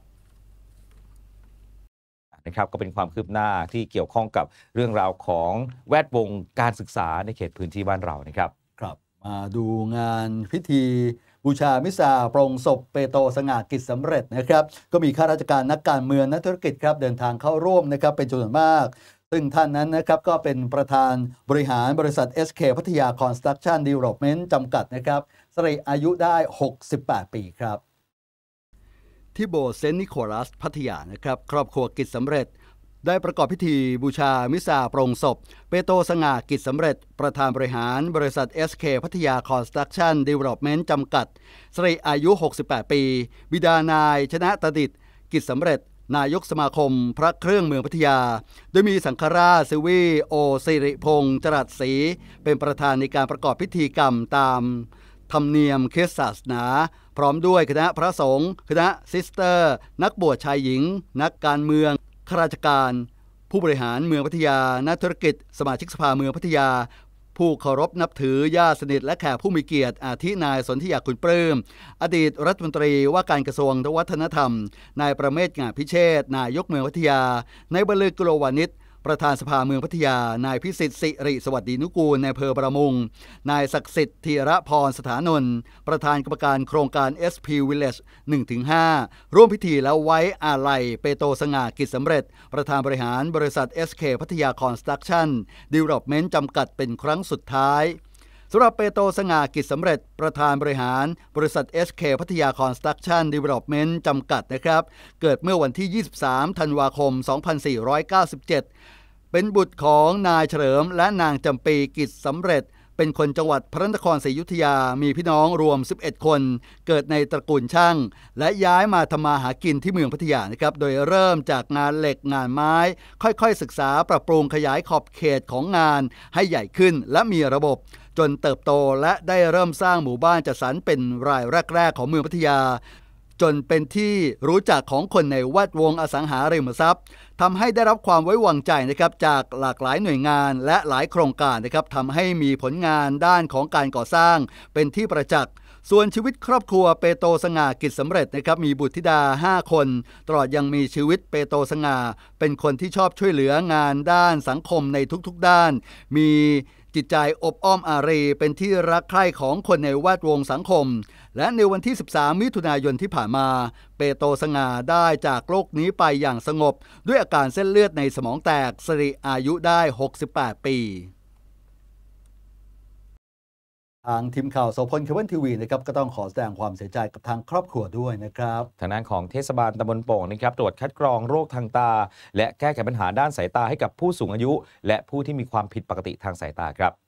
นะครับก็เป็นความคืบหน้าที่เกี่ยวข้องกับเรื่องราวของแวดวงการศึกษาในเขตพื้นที่บ้านเรานะครับ ครับมาดูงานพิธีบูชามิสาโปรงศพเปโต สง่ากิจสำเร็จนะครับ ก็มีข้าราชการนักการเมืองนักธุรกิจครับเดินทางเข้าร่วมนะครับเป็นจำนวนมาก ซึ่งท่านนั้นนะครับก็เป็นประธานบริหารบริษัท SK พัทยาคอนสตรักชั่นดีเวล็อปเมนต์จำกัดนะครับสริอายุได้ 68 ปีครับที่โบเซนนิโคลัส พัทยานะครับครอบครัวกิจสำเร็จได้ประกอบพิธีบูชามิสาโปรงศพ เปโตสง่ากิจสำเร็จประธานบริหารบริษัท SK พัทยาคอนสตรักชั่นดีเวล็อปเมนต์จำกัดสรีอายุ 68 ปี บิดานายชนะตดิตกิจสำเร็จ นายกสมาคม พระเครื่องเมืองพัทยา โดยมีสังฆราชซิวีโอสิริพงษ์จรัสศรีเป็นประธานในการประกอบพิธีกรรมตาม ธรรมเนียมคริสศาสนา พร้อมด้วยคณะพระสงฆ์คณะซิสเตอร์ นักบวชชายหญิง นักการเมืองข้าราชการ ผู้บริหารเมืองพัทยานักธุรกิจ สมาชิกสภาเมืองพัทยา ผู้เคารพ นับถือญาติสนิทและแขกผู้มีเกียรติอาทินายสนธิยาคุณปลื้มอดีตรัฐมนตรีว่าการกระทรวงวัฒนธรรมนายประเมศงานพิเชษนายกเมืองพัทยานายบรรลือกโลวานิชประธานสภาเมืองพัทยา นายพิสิทธิ์สิริสวัสดีนุกูลในเพอประมงนายศักดิ์สิทธิ์ธีระพรสถานน ประธานกรรมการโครงการ SP Village 1-5 ร่วมพิธีแล้วไว้อาลัยเปโตสง่ากิจสำเร็จ ประธานบริหารบริษัท SK พัทยาคอนสตรักชั่นดีเวล็อปเมนต์จำกัดเป็นครั้งสุดท้ายสำหรับเปโตสง่ากิจสำเร็จประธานบริหารบริษัท SK พัทยาคอนสตรักชั่นดีเวล็อปเมนต์จำกัดนะครับ เกิดเมื่อวันที่ 23ธันวาคม 2497เป็นบุตรของนายเฉลิมและนางจำปีกิจสำเร็จ เป็นคนจังหวัดพระนครศรีอยุธยา มีพี่น้องรวม 11 คน เกิดในตระกูลช่าง และย้ายมาทำมาหากินที่เมืองพัทยานะครับ โดยเริ่มจากงานเหล็กงานไม้ ค่อยๆ ศึกษาปรับปรุงขยายขอบเขตของงานให้ใหญ่ขึ้นและมีระบบ จนเติบโตและได้เริ่มสร้างหมู่บ้านจัดสรรเป็นรายแรกๆของเมืองพัทยาจนเป็นที่รู้จักของคนในแวดวงอสังหาริมทรัพย์ทำให้ได้รับความไว้วางใจนะครับจากหลากหลายหน่วยงานและหลายโครงการนะครับทำให้มีผลงานด้านของการก่อสร้าง เป็นที่ประจักษ์ส่วนชีวิตครอบครัวเปโตสง่ากิจสำเร็จนะครับมีบุตรธิดา 5 คนตลอดยังมีชีวิตเปโตสง่าเป็นคนที่ชอบช่วยเหลืองานด้านสังคมในทุกๆด้าน มีจิตใจอบอ้อมอารีเป็นที่รักใคร่ของคนในแวดวงสังคมและในวันที่ 13 มิถุนายนที่ผ่านมา เปโตสงาได้จากโลกนี้ไปอย่างสงบ ด้วยอาการเส้นเลือดในสมองแตกสริอายุได้ 68 ปี ทางทีมข่าวโสพลเคเบิลทีวีนะครับก็ต้องขอแสดงความเสียใจกับทางครอบครัวด้วยนะครับ ทางด้านของเทศบาลตำบลโป่งนะครับตรวจคัดกรองโรคทางตา และแก้ไขปัญหาด้านสายตาให้กับผู้สูงอายุ และผู้ที่มีความผิดปกติทางสายตาครับ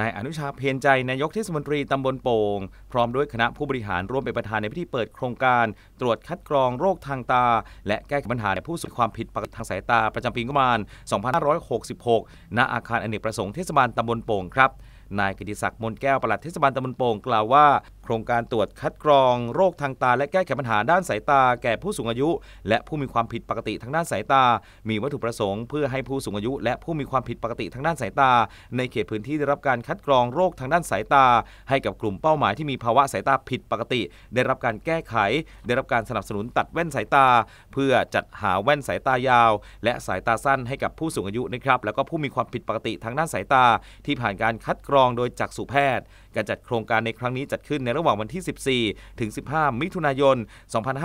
นายอนุชาเพียรใจนายกเทศมนตรีตำบลโป่ง พร้อมด้วยคณะผู้บริหารร่วมเป็นประธานในพิธีเปิดโครงการ ตรวจคัดกรองโรคทางตา และแก้ไขปัญหาผู้สูญความผิดปกติทางสายตาประจำปีงบประมาณ 2566 ณ อาคารอเนกประสงค์เทศบาลตำบลโป่งครับ นายกิติศักดิ์มนแก้วปลัดเทศบาลตำบลโป่งกล่าวว่าโครงการตรวจคัดกรองโรคทางตาและแก้ไขปัญหาด้านสายตาแก่ผู้สูงอายุและผู้มีความผิดปกติทางด้านสายตา มีวัตถุประสงค์เพื่อให้ผู้สูงอายุและผู้มีความผิดปกติทางด้านสายตาในเขตพื้นที่ได้รับการคัดกรองโรคทางด้านสายตาให้กับกลุ่มเป้าหมายที่มีภาวะสายตาผิดปกติได้รับการแก้ไขได้รับการสนับสนุนตัดแว่นสายตาเพื่อจัดหาแว่นสายตายาวและสายตาสั้นให้กับผู้สูงอายุนะครับแล้วก็ผู้มีความผิดปกติทางด้านสายตาที่ผ่านการคัดกรองโดยจักษุแพทย์การจัดโครงการในครั้งนี้จัดขึ้นในระหว่างวันที่ 14 ถึง 15 มิถุนายน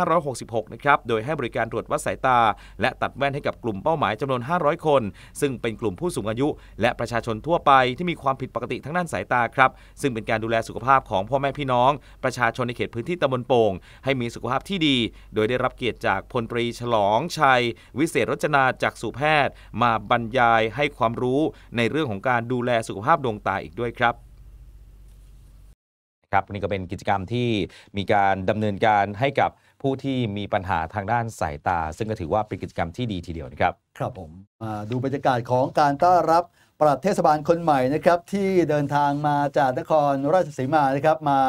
2566 นะครับ โดยให้บริการตรวจวัดสายตา และตัดแว่นให้กับกลุ่มเป้าหมายจำนวน 500 คน ซึ่งเป็นกลุ่มผู้สูงอายุ และประชาชนทั่วไป ที่มีความผิดปกติทั้งด้านสายตาครับ ซึ่งเป็นการดูแลสุขภาพของพ่อแม่พี่น้อง ประชาชนในเขตพื้นที่ตำบลโป่งให้มีสุขภาพที่ดี โดยได้รับเกียรติจากพลตรีฉลองชัย วิเศษรจนาจากสุแพทย์ มาบรรยายให้ความรู้ในเรื่องของการดูแลสุขภาพดวงตาอีกด้วยครับครับนี่ก็เป็นกิจกรรมที่มีการดำเนินการให้กับผู้ที่มีปัญหาทางด้านสายตา ซึ่งก็ถือว่าเป็นกิจกรรมที่ดีทีเดียวนะครับ ครับผมดูบรรยากาศของการต้อนรับปลัดเทศบาลคนใหม่นะครับ ที่เดินทางมาจากนครราชสีมานะครับ มา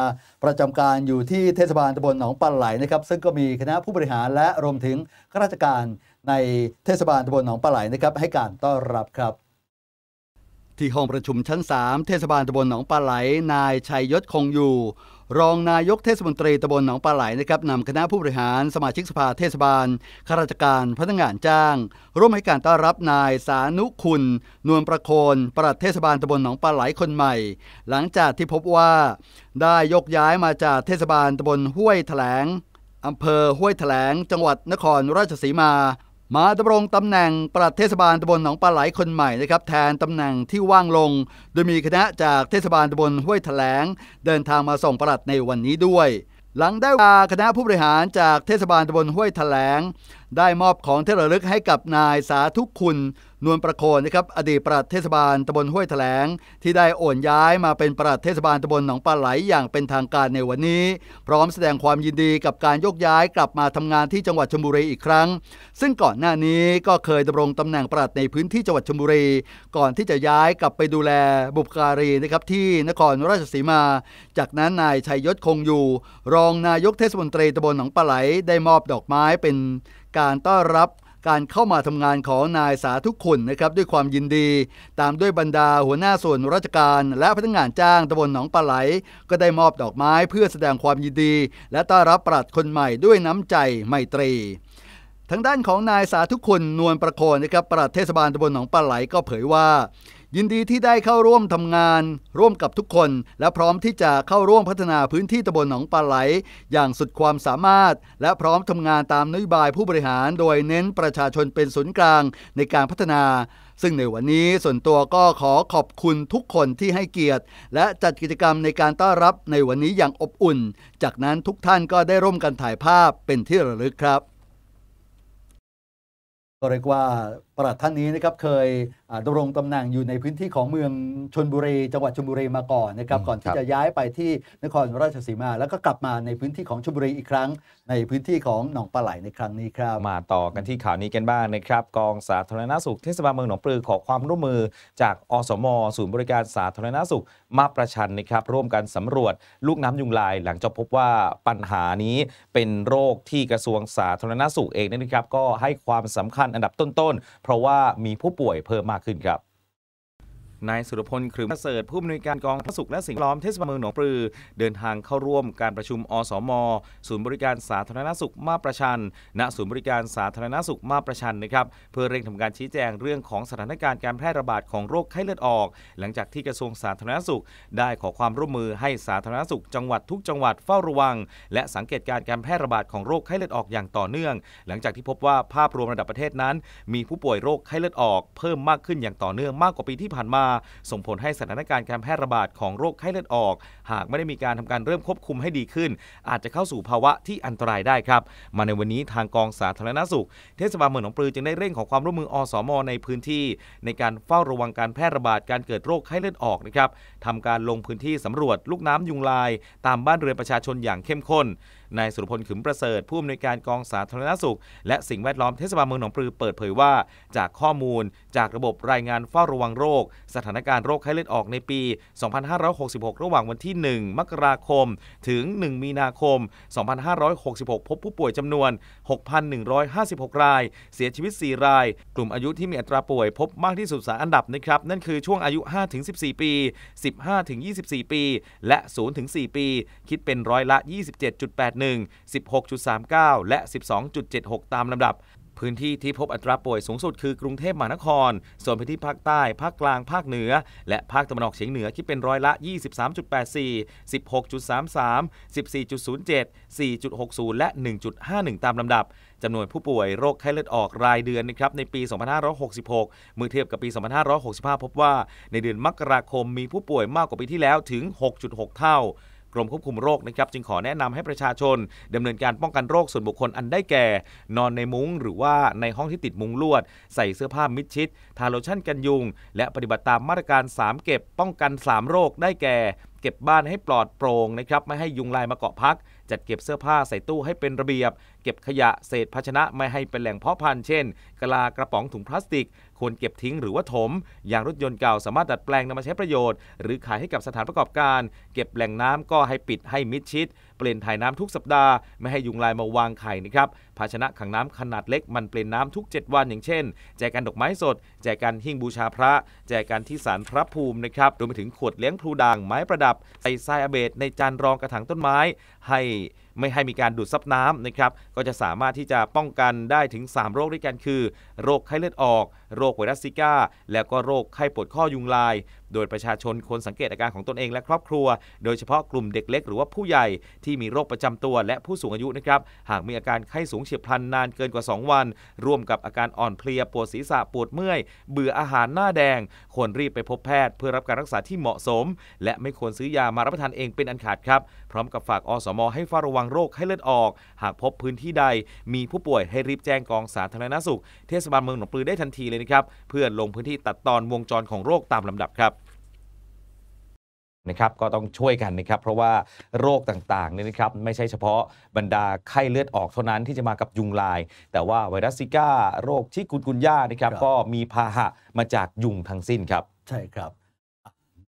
ประจำการอยู่ที่เทศบาลตำบลหนองปลาไหลนะครับ ซึ่งก็มีคณะผู้บริหารและรวมถึงข้าราชการในเทศบาลตำบลหนองปลาไหลนะครับ ให้การต้อนรับครับที่ห้องประชุมชั้น 3 เทศบาลตำบลหนองปลาไหล นายชัยยศคงอยู่ รองนายกเทศมนตรีตำบลหนองปลาไหลนะครับนำคณะผู้บริหารสมาชิกสภาเทศบาลข้าราชการพนักงานจ้าง ร่วมให้การต้อนรับนายสานุคุณ นวลประโคนประลัดเทศบาลตำบลหนองปลาไหลคนใหม่ หลังจากที่พบว่าได้ยกย้ายมาจากเทศบาลตำบลห้วยแถลงอำเภอห้วยแถลงจังหวัดนครราชสีมามาดำรงตำแหน่งประเทศบาลตำบลหนองปลาไหลคนใหม่นะครับ แทนตำแหน่งที่ว่างลง โดยมีคณะจากเทศบาลตำบลห้วยแถลง เดินทางมาส่งประหลัดในวันนี้ด้วย หลังได้คณะผู้บริหารจากเทศบาลตำบลห้วยแถลงได้มอบของที่ระลึกให้กับนายสาธุคุณ นวลประโคนนะครับอดีตปลัดเทศบาลตำบลห้วยแถลง ที่ได้โอนย้ายมาเป็นปลัดเทศบาลตำบลหนองปลาไหลอย่างเป็นทางการในวันนี้ พร้อมแสดงความยินดีกับการยกย้ายกลับมาทำงานที่จังหวัดชลบุรีอีกครั้ง ซึ่งก่อนหน้านี้ก็เคยดำรงตำแหน่งปลัดในพื้นที่จังหวัดชลบุรี ก่อนที่จะย้ายกลับไปดูแลบุพการีนะครับที่นครราชสีมา จากนั้นนายชัยยศคงอยู่ รองนายกเทศมนตรีตำบลหนองปลาไหลได้มอบดอกไม้เป็นการต้อนรับการเข้ามาทำงานของนายสาทุกคนนะครับ ด้วยความยินดี ตามด้วยบรรดา หัวหน้าส่วนราชการ และพนักงานจ้างตำบลหนองปลาไหล ก็ได้มอบดอกไม้เพื่อแสดงความยินดี และต้อนรับปลัดคนใหม่ด้วยน้ำใจไมตรี ทางด้านของนายสาทุกคนนวลประโคนนะครับปลัดเทศบาลตำบลหนองปลาไหลก็เผยว่ายินดีที่ได้เข้าร่วมทำงานร่วมกับทุกคน และพร้อมที่จะเข้าร่วมพัฒนาพื้นที่ตำบลหนองปลาไหลอย่างสุดความสามารถ และพร้อมทำงานตามนโยบายผู้บริหารโดยเน้นประชาชนเป็นศูนย์กลางในการพัฒนา ซึ่งในวันนี้ส่วนตัวก็ขอขอบคุณทุกคนที่ให้เกียรติ และจัดกิจกรรมในการต้อนรับในวันนี้อย่างอบอุ่น จากนั้นทุกท่านก็ได้ร่วมกันถ่ายภาพเป็นที่ระลึกครับก็เรียกว่าปลัดท่านนี้นะครับเคยดำรงตำแหน่งอยู่ในพื้นที่ของเมืองชนบุรีจังหวัดชนบุรีมาก่อนนะครับก่อนที่จะย้ายไปที่นครราชสีมา แล้วก็กลับมาในพื้นที่ของชนบุรีอีกครั้ง ในพื้นที่ของหนองปลาไหลในครั้งนี้ครับมาต่อกันที่ข่าวนี้กันบ้างนะครับกองสาธารณสุขเทศบาลเมืองหนองปลือขอความร่วมมือ จากอสมศูนย์บริการสาธารณสุข มาประชันนะครับ ร่วมกันสำรวจลูกน้ำยุงลาย หลังจากพบว่าปัญหานี้ เป็นโรคที่กระทรวงสาธารณสุขเองนะครับก็ให้ความสำคัญอันดับต้น ๆเพราะว่ามีผู้ป่วยเพิ่มมากขึ้นครับนายสุรพล ครึมประเสริฐผู้อำนวยการกองพัสุขและสิ่งล้อม เทศบาลเมืองหนองปลือ เดินทางเข้าร่วมการประชุมอสมศูนย์บริการสาธารณสุขมาประชันณ ศูนย์บริการสาธารณสุขมาประชันนะครับ เพื่อเร่งทำการชี้แจงเรื่องของสถานการณ์การแพร่ระบาดของโรคไข้เลือดออก หลังจากที่กระทรวงสาธารณสุข ได้ขอความร่วมมือให้สาธารณสุขจังหวัดทุกจังหวัดเฝ้าระวัง และสังเกตการการแพร่ระบาดของโรคไข้เลือดออกอย่างต่อเนื่อง หลังจากที่พบว่าภาพรวมระดับประเทศนั้น มีผู้ป่วยโรคไข้เลือดออกเพิ่มมากขึ้นอย่างต่อเนื่องมากกว่าปีที่ผ่านมาส่งผลให้สถานการณ์การแพร่ระบาดของโรคไข้เลือดออก หากไม่ได้มีการทำการเริ่มควบคุมให้ดีขึ้น อาจจะเข้าสู่ภาวะที่อันตรายได้ครับ มาในวันนี้ทางกองสาธารณสุข เทศบาลเมืองหนองปลือจึงได้เร่งของความร่วมมืออสมในพื้นที่ ในการเฝ้าระวังการแพร่ระบาดการเกิดโรคไข้เลือดออกนะครับทำการลงพื้นที่สำรวจลูกน้ำยุงลาย ตามบ้านเรือนประชาชนอย่างเข้มข้นนายสุรพลขึมประเสริฐผู้อำนวยการกองสาธารณสุข และสิ่งแวดล้อมเทศบาลเมืองหนองปลือเปิดเผยว่า จากข้อมูลจากระบบรายงานเฝ้าระวังโรค สถานการณ์โรคไข้เลือดออกในปี 2566 ระหว่างวันที่ 1 มกราคม ถึง 1 มีนาคม 2566 พบผู้ป่วยจำนวน 6,156 ราย เสียชีวิต 4 ราย กลุ่มอายุที่มีอัตราป่วย พบมากที่สุดสาอันดับนะครับ นั่นคือช่วงอายุ 5-14 ปี 15-24 ปี และ 0-4 ปี คิดเป็นร้อยละ 27.81 16.1 16.39 และ 12.76 ตามลำดับ พื้นที่ที่พบอัตราป่วยสูงสุดคือ กรุงเทพมหานคร ส่วนพื้นที่ภาคใต้ ภาคกลาง ภาคเหนือ และภาคตะวันออกเฉียงเหนือคิดเป็นร้อยละ 23.84 16.33 14.07 4.60 และ 1.51 ตามลำดับ จำนวนผู้ป่วยโรคไข้เลือดออกรายเดือนนะครับในปี 2566 เมื่อเทียบกับปี 2565 พบว่า ในเดือนมกราคมมีผู้ป่วยมากกว่าปีที่แล้วถึง 6.6 เท่ากรมควบคุมโรคนะครับจึงขอแนะนำให้ประชาชน ดำเนินการป้องกันโรคส่วนบุคคลอันได้แก่ นอนในมุ้งหรือว่าในห้องที่ติดมุ้งลวด ใส่เสื้อผ้ามิดชิด ทาโลชั่นกันยุง และปฏิบัติตามมาตรการ 3 เก็บป้องกัน 3 โรคได้แก่ เก็บบ้านให้ปลอดโปร่งนะครับไม่ให้ยุงลายมาเกาะพัก จัดเก็บเสื้อผ้าใส่ตู้ให้เป็นระเบียบเก็บขยะเศษภาชนะไม่ให้เป็นแหล่งเพาะพันธุ์เช่นกะลากระป๋องถุงพลาสติก ควรเก็บทิ้งหรือว่าถม อย่างรถยนต์เก่าสามารถดัดแปลงนำมาใช้ประโยชน์ หรือขายให้กับสถานประกอบการ เก็บแหล่งน้ำก็ให้ปิดให้มิดชิดเปลี่ยนถ่ายน้ำทุกสัปดาห์ ไม่ให้ยุงลายมาวางไข่นะครับภาชนะขังน้ำขนาดเล็กมันเปลี่ยนน้ำทุก 7 วัน อย่างเช่น แจกันดอกไม้สดแจกันหิ่งบูชาพระ แจกันที่สารพระภูมินะครับรวมไปถึงขวดเลี้ยงพลูด่างไม้ประดับใส่ทรายอเบดในจานรองกระถางต้นไม้ ให้ไม่ให้มีการดูดซับน้ำนะครับ ก็จะสามารถที่จะป้องกันได้ถึง 3 โรคด้วยกันคือโรคไข้เลือดออก โรคไวรัสซิก้า แล้วก็โรคไข้ปวดข้อยุงลาย โดยประชาชนควรสังเกตอาการของตนเองและครอบครัว โดยเฉพาะกลุ่มเด็กเล็กหรือว่าผู้ใหญ่ที่มีโรคประจำตัวและผู้สูงอายุนะครับ หากมีอาการไข้สูงเฉียบพลันนานเกินกว่า 2 วัน ร่วมกับอาการอ่อนเพลีย ปวดศีรษะ ปวดเมื่อย เบื่ออาหารหน้าแดง ควรรีบไปพบแพทย์เพื่อรับการรักษาที่เหมาะสม และไม่ควรซื้อยามารับประทานเองเป็นอันขาดครับ พร้อมกับฝากอสมให้เฝ้าระวังโรคไข้เลือดออก หากพบพื้นที่ใด มีผู้ป่วยให้รีบแจ้งกองสาธารณสุข เทศบาลเมืองหนองปลือได้ทันทีเลยนะครับ เพื่อลงพื้นที่ตัดตอนวงจรของโรคตามลำดับครับ นะครับก็ต้องช่วยกันนะครับ เพราะว่าโรคต่างๆเนี่ยนะครับ ไม่ใช่เฉพาะบรรดาไข้เลือดออกเท่านั้นที่จะมากับยุงลาย แต่ว่าไวรัสซิก้า โรคที่กุนกุนย่านะครับ ก็มีพาหะมาจากยุงทั้งสิ้นครับ ใช่ครับ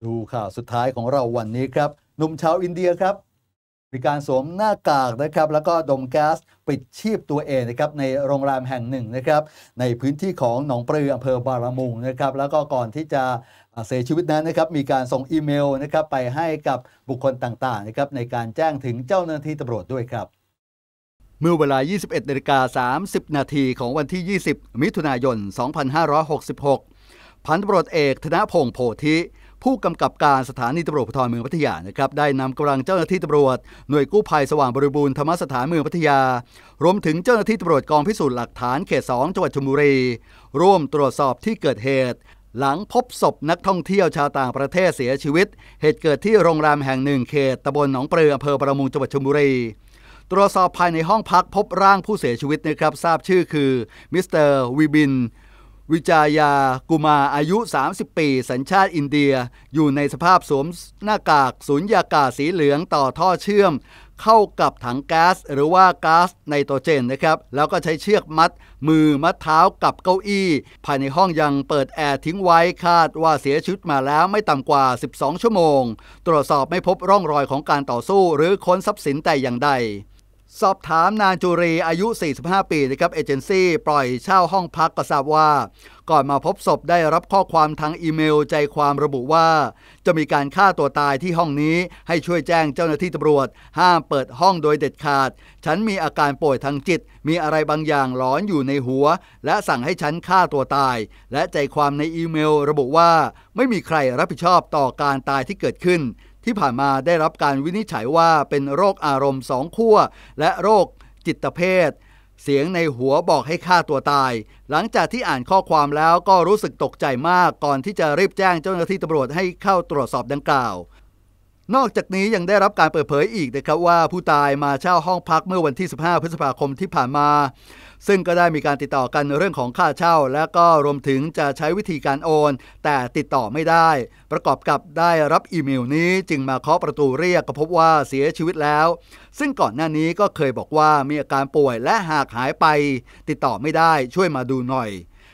ดูข่าวสุดท้ายของเราวันนี้ครับหนุ่มชาวอินเดียครับมีการสวมหน้ากากนะครับแล้วก็ดมแก๊สปิดชีพตัวเองนะครับในโรงแรมแห่งหนึ่งนะครับในพื้นที่ของหนองปลืออำเภอบารมุงนะครับแล้วก็ก่อนที่จะเสียชีวิตนั้นนะครับมีการส่งอีเมลนะครับไปให้กับบุคคลต่างๆนะครับในการแจ้งถึงเจ้าหน้าที่ตำรวจด้วยครับ เมื่อเวลา 21นาฬิกา30นาทีของวันที่ 20 มิถุนายน 2566 พันตำรวจเอก ธนพงศ์โพธิผู้กำกับการสถานีตำรวจภูธรเมืองพัทยานะครับได้นำกำลังเจ้าหน้าที่ตำรวจหน่วยกู้ภัยสว่างบริบูรณ์ธรรมสถานเมืองพัทยา รวมถึงเจ้าหน้าที่ตำรวจกองพิสูจน์หลักฐานเขตสองจังหวัดชลบุรี ร่วมตรวจสอบที่เกิดเหตุ หลังพบศพนักท่องเที่ยวชาวต่างประเทศเสียชีวิต เหตุเกิดที่โรงแรมแห่งหนึ่ง เขตตำบลหนองเปลืออำเภอประมงจังหวัดชลบุรี ตรวจสอบภายในห้องพักพบร่างผู้เสียชีวิตนะครับทราบชื่อคือมิสเตอร์วีบินวิจายากุมาอายุ 30 ปี สัญชาติอินเดีย อยู่ในสภาพสวมหน้ากากสูญยากาศสีเหลืองต่อท่อเชื่อม เข้ากับถังแก๊ส หรือว่าก๊าซไนโตรเจนนะครับ แล้วก็ใช้เชือกมัด มือมัดเท้ากับเก้าอี้ ภายในห้องยังเปิดแอร์ทิ้งไว้คาดว่าเสียชีวิตมาแล้วไม่ต่ำกว่า 12 ชั่วโมง ตรวจสอบไม่พบร่องรอยของการต่อสู้หรือค้นทรัพย์สินแต่อย่างใดสอบถามนางจุรีอายุ 45 ปีนะครับเอเจนซี่ปล่อยเช่าห้องพักก็ทราบว่า ก่อนมาพบศพได้รับข้อความทางอีเมลใจความระบุว่า จะมีการฆ่าตัวตายที่ห้องนี้ให้ช่วยแจ้งเจ้าหน้าที่ตำรวจ ห้ามเปิดห้องโดยเด็ดขาด ฉันมีอาการป่วยทางจิต มีอะไรบางอย่างหลอนอยู่ในหัว และสั่งให้ฉันฆ่าตัวตาย และใจความในอีเมล ระบุว่าไม่มีใครรับผิดชอบต่อการตายที่เกิดขึ้นที่ผ่านมาได้รับการวินิจฉัยว่าเป็นโรคอารมณ์สองขั้วและโรคจิตเภท เสียงในหัวบอกให้ฆ่าตัวตาย หลังจากที่อ่านข้อความแล้วก็รู้สึกตกใจมากก่อนที่จะรีบแจ้งเจ้าหน้าที่ตำรวจให้เข้าตรวจสอบดังกล่าวนอกจากนี้ยังได้รับการเปิดเผยอีกนะครับว่าผู้ตายมาเช่าห้องพักเมื่อวันที่ 15 พฤษภาคมที่ผ่านมา ซึ่งก็ได้มีการติดต่อกันเรื่องของค่าเช่า และก็รวมถึงจะใช้วิธีการโอน แต่ติดต่อไม่ได้ ประกอบกับได้รับอีเมลนี้จึงมาเคาะประตูเรียก ก็พบว่าเสียชีวิตแล้ว ซึ่งก่อนหน้านี้ก็เคยบอกว่ามีอาการป่วยและหากหายไป ติดต่อไม่ได้ช่วยมาดูหน่อย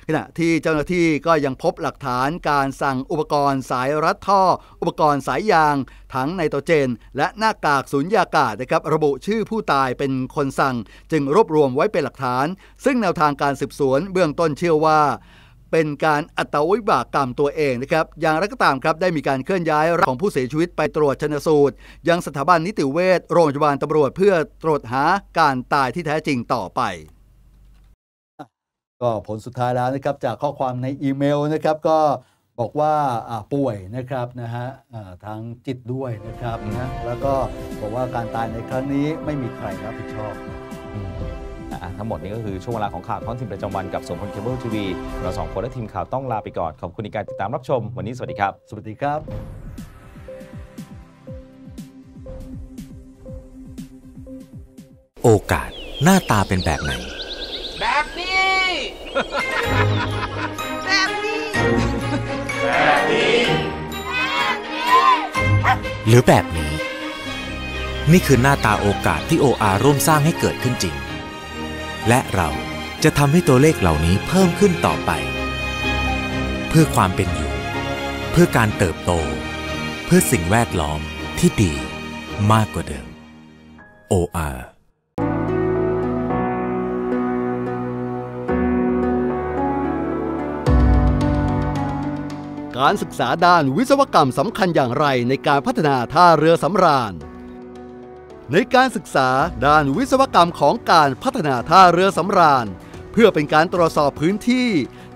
ขณะที่เจ้าหน้าที่ก็ยังพบหลักฐานการสั่งอุปกรณ์สายรัดท่อ อุปกรณ์สายยาง ถังในตัวเจน และหน้ากากสูญญากาศนะครับระบุชื่อผู้ตายเป็นคนสั่ง จึงรวบรวมไว้เป็นหลักฐาน ซึ่งแนวทางการสืบสวนเบื้องต้นเชื่อว่า เป็นการอัตวิบากกรรมตัวเองนะครับอย่างไรก็ตามครับได้มีการเคลื่อนย้ายของผู้เสียชีวิตไปตรวจชนสูตรยังสถาบันนิติเวชโรงพยาบาลตำรวจเพื่อตรวจหาการตายที่แท้จริงต่อไปก็ผลสุดท้ายแล้วนะครับ จากข้อความในอีเมลนะครับ ก็บอกว่าป่วยนะครับนะฮะทางจิตด้วยนะครับนะแล้วก็บอกว่าการตายในครั้งนี้ไม่มีใครรับผิดชอบ ทั้งหมดนี้ก็คือช่วงเวลาของข่าวท้องถิ่นประจำวันกับสมพลเคเบิลทีวีเราสองคน และทีมข่าวต้องลาไปก่อนขอบคุณในการติดตามรับชม วันนี้สวัสดีครับ สวัสดีครับโอกาสหน้าตาเป็นแบบไหนแบบนี้แบบนี้ แบบนี้ หรือแบบนี้ นี่คือหน้าตาโอกาสที่โออาร่วมสร้างให้เกิดขึ้นจริง และเราจะทำให้ตัวเลขเหล่านี้เพิ่มขึ้นต่อไป เพื่อความเป็นอยู่ เพื่อการเติบโต เพื่อสิ่งแวดล้อมที่ดีมากกว่าเดิม OR ษาด้านวิศวกรรมสำคัญอย่างไรในการพัฒนาท่าเรือสำราญ ในการศึกษาด้านวิศวกรรมของการพัฒนาท่าเรือสำราญ เพื่อเป็นการตรวจสอบพื้นที่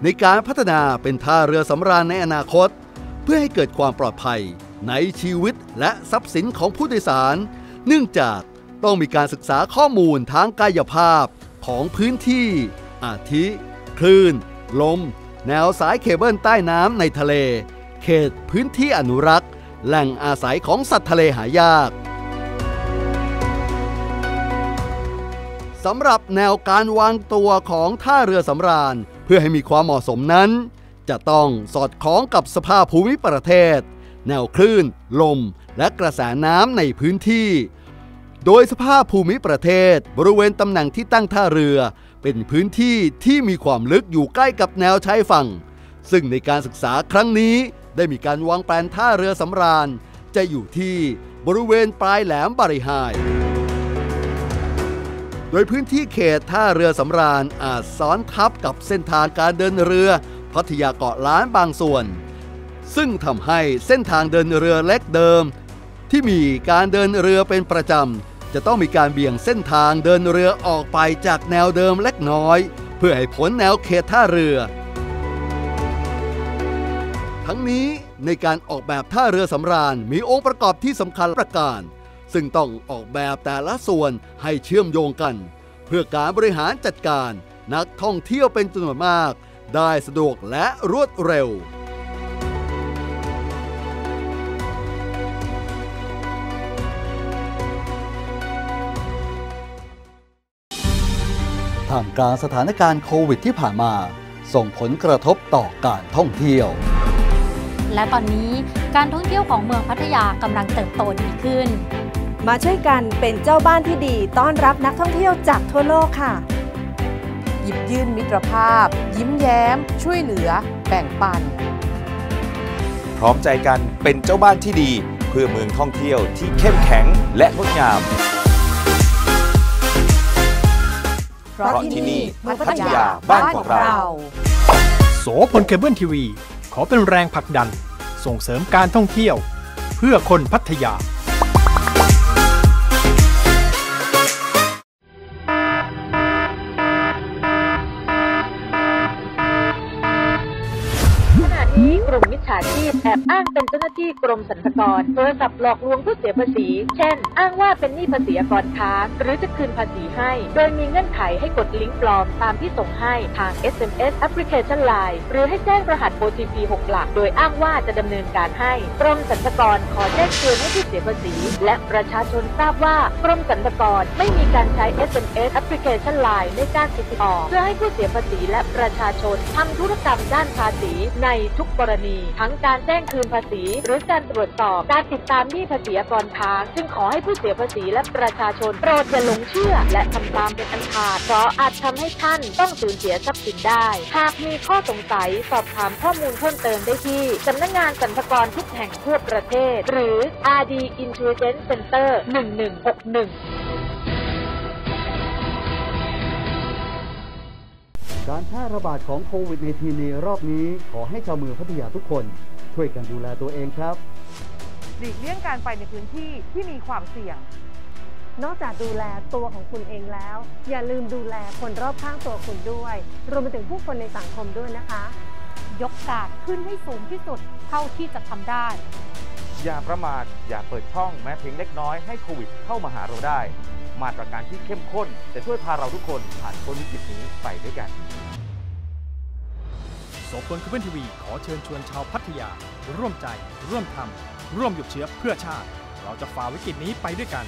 ในการพัฒนาเป็นท่าเรือสำราญในอนาคต เพื่อให้เกิดความปลอดภัยในชีวิตและทรัพย์สินของผู้โดยสาร เนื่องจากต้องมีการศึกษาข้อมูลทางกายภาพของพื้นที่ อาทิคลื่นลม แนวสายเคเบิลใต้น้ำในทะเลเขตพื้นที่อนุรักษ์ แหล่งอาศัยของสัตว์ทะเลหายาก สำหรับแนวการวางตัวของท่าเรือสำราญเพื่อให้มีความเหมาะสมนั้น จะต้องสอดคล้องกับสภาพภูมิประเทศ แนวคลื่น ลมและกระแสน้ำในพื้นที่ โดยสภาพภูมิประเทศบริเวณตำแหน่งที่ตั้งท่าเรือเป็นพื้นที่ที่มีความลึกอยู่ใกล้กับแนวชายฝั่ง ซึ่งในการศึกษาครั้งนี้ได้มีการวางแปลนท่าเรือสำราญจะอยู่ที่บริเวณปลายแหลมบริหาย โดยพื้นที่เขตท่าเรือสำราญอาจซ้อนทับกับเส้นทางการเดินเรือพัทยาเกาะล้านบางส่วน ซึ่งทำให้เส้นทางเดินเรือเล็กเดิม ที่มีการเดินเรือเป็นประจำจะต้องมีการเบี่ยงเส้นทางเดินเรือออกไปจากแนวเดิมเล็กน้อย เพื่อให้พ้นแนวเขตท่าเรือทั้งนี้ในการออกแบบท่าเรือสำราญ มีองค์ประกอบที่สำคัญประการ ซึ่งต้องออกแบบแต่ละส่วนให้เชื่อมโยงกัน เพื่อการบริหารจัดการ นักท่องเที่ยวเป็นจำนวนมาก ได้สะดวกและรวดเร็วท่ามกลางสถานการณ์โควิดที่ผ่านมาส่งผลกระทบต่อการท่องเที่ยวและตอนนี้การท่องเที่ยวของเมืองพัทยากำลังเติบโตดีขึ้น มาช่วยกันเป็นเจ้าบ้านที่ดีต้อนรับนักท่องเที่ยวจากทั่วโลกค่ะ หยิบยื่นมิตรภาพ ยิ้มแย้ม ช่วยเหลือแบ่งปัน พร้อมใจกันเป็นเจ้าบ้านที่ดีเพื่อเมืองท่องเที่ยวที่เข้มแข็งและงดงามเพราะที่นี่พัทยาบ้านของเรา โสพลเคเบิลทีวีขอเป็นแรงผลักดันส่งเสริมการท่องเที่ยว เพื่อคนพัทยาาชีพแอบอ้างเป็นเจ้าหน้าที่กรมสรรพากรโทรศัพท์หลอกลวงผู้เสียภาษี เช่น อ้างว่าเป็นหนี้ภาษีกรค้า หรือจะคืนภาษีให้ โดยมีเงื่อนไขให้กดลิงก์ปลอม ตามที่ส่งให้ทาง SMS แอปพลิเคชัน Line หรือให้แจ้งรหัส OTP 6หลัก โดยอ้างว่าจะดำเนินการให้ กรมสรรพากรขอแจ้งเตือนให้ผู้เสียภาษี และประชาชนทราบว่ากรมสรรพากรไม่มีการใช้ SMS แอปพลิเคชัน Line ในการติดต่อเพื่อให้ผู้เสียภาษีและประชาชนทำธุรกรรมด้านภาษีในทุกกรณีทั้งการแจ้งคืนภาษี หรือการตรวจสอบการติดตามที่ภาษีอากรค้างจึงขอให้ผู้เสียภาษีและประชาชนโปรดอย่าหลงเชื่อ และทำตามเป็นอันขาดเพราะอาจทำให้ท่าน ต้องสูญเสียทรัพย์สินได้ หากมีข้อสงสัยสอบถามข้อมูลเพิ่มเติมได้ที่ สำนักงงานสรรพากรทุกแห่งทั่วประเทศ หรือ RD Intelligence Center 1161การแพร่ระบาดของโควิด -19 ในรอบนี้ขอให้ชาวเมืองพัทยาทุกคน ช่วยกันดูแลตัวเองครับ หลีกเลี่ยงการไปในพื้นที่ที่มีความเสี่ยง นอกจากดูแลตัวของคุณเองแล้ว อย่าลืมดูแลคนรอบข้างตัวคุณด้วย รวมไปถึงผู้คนในสังคมด้วยนะคะ ยกกาดขึ้นให้สูงที่สุดเท่าที่จะทำได้ อย่าประมาทอย่าเปิดช่องแม้เพียงเล็กน้อยให้โควิดเข้ามาหาเราได้ มาตรการที่เข้มข้นจะช่วยพาเราทุกคนผ่านพ้นวิกฤตนี้ไปด้วยกันสกลคืเพืนทีวีขอเชิญชวนชาวพัทยา ร่วมใจ ร่วมทำร่วมหยุดเชื้อเพื่อชาติ เราจะฝ่าวิกฤตนี้ไปด้วยกัน